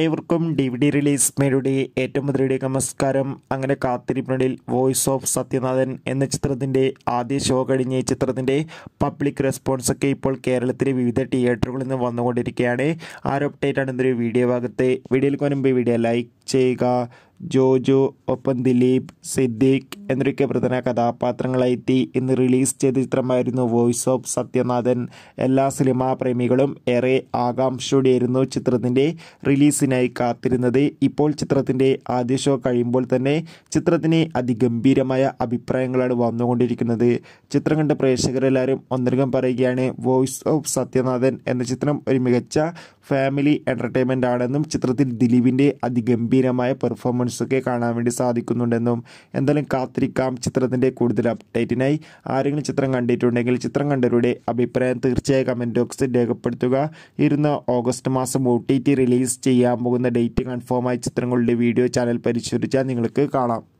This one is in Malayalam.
ഏവർക്കും ഡി വി ഡി റിലീസ് മേരുടെ ഏറ്റവും മുതലയുടെ നമസ്കാരം അങ്ങനെ കാത്തിരിപ്പിനിടയിൽ വോയിസ് ഓഫ് സത്യനാഥൻ എന്ന ചിത്രത്തിൻ്റെ ആദ്യ ഷോ കഴിഞ്ഞ ചിത്രത്തിൻ്റെ പബ്ലിക് റെസ്പോൺസ് ഒക്കെ ഇപ്പോൾ കേരളത്തിലെ വിവിധ തിയേറ്ററുകളിൽ നിന്ന് വന്നുകൊണ്ടിരിക്കുകയാണ് ആ അപ്ഡേറ്റ് ആണ് ഇന്നൊരു വീഡിയോ ഭാഗത്തെ വീഡിയോയിൽ മുൻപ് വീഡിയോ ലൈക്ക് ചെയ്യുക ജോജു ഒപ്പം ദിലീപ് സിദ്ദീഖ് എന്നിവയ്ക്ക് പ്രധാന കഥാപാത്രങ്ങളായിത്തി ഇന്ന് റിലീസ് ചെയ്ത ചിത്രമായിരുന്നു വോയിസ് ഓഫ് സത്യനാഥൻ എല്ലാ സിനിമാ പ്രേമികളും ഏറെ ആകാംക്ഷയോടെയായിരുന്നു ചിത്രത്തിൻ്റെ റിലീസിനായി കാത്തിരുന്നത് ഇപ്പോൾ ചിത്രത്തിൻ്റെ ആദ്യ ഷോ കഴിയുമ്പോൾ തന്നെ ചിത്രത്തിന് അതിഗംഭീരമായ അഭിപ്രായങ്ങളാണ് വന്നുകൊണ്ടിരിക്കുന്നത് ചിത്രം കണ്ട പ്രേക്ഷകരെല്ലാവരും ഒന്നരകം പറയുകയാണ് വോയിസ് ഓഫ് സത്യനാഥൻ എന്ന ചിത്രം ഒരു മികച്ച ഫാമിലി എൻ്റർടൈൻമെൻ്റ് ആണെന്നും ചിത്രത്തിൽ ദിലീപിൻ്റെ അതിഗംഭീരമായ പെർഫോമൻസ് ഐക്കോൺസൊക്കെ കാണാൻ വേണ്ടി സാധിക്കുന്നുണ്ടെന്നും എന്തായാലും കാത്തിരിക്കാം ചിത്രത്തിൻ്റെ കൂടുതൽ അപ്ഡേറ്റിനായി ആരെങ്കിലും ചിത്രം കണ്ടിട്ടുണ്ടെങ്കിൽ ചിത്രം കണ്ടവരുടെ അഭിപ്രായം തീർച്ചയായും കമൻറ്റ് ബോക്സിൽ രേഖപ്പെടുത്തുക ഇരുന്ന് ഓഗസ്റ്റ് മാസം ഒ ടി ടി റിലീസ് ചെയ്യാൻ പോകുന്ന ഡേറ്റ് കൺഫേമായി ചിത്രങ്ങളുടെ വീഡിയോ ചാനൽ പരിശോധിച്ചാൽ നിങ്ങൾക്ക് കാണാം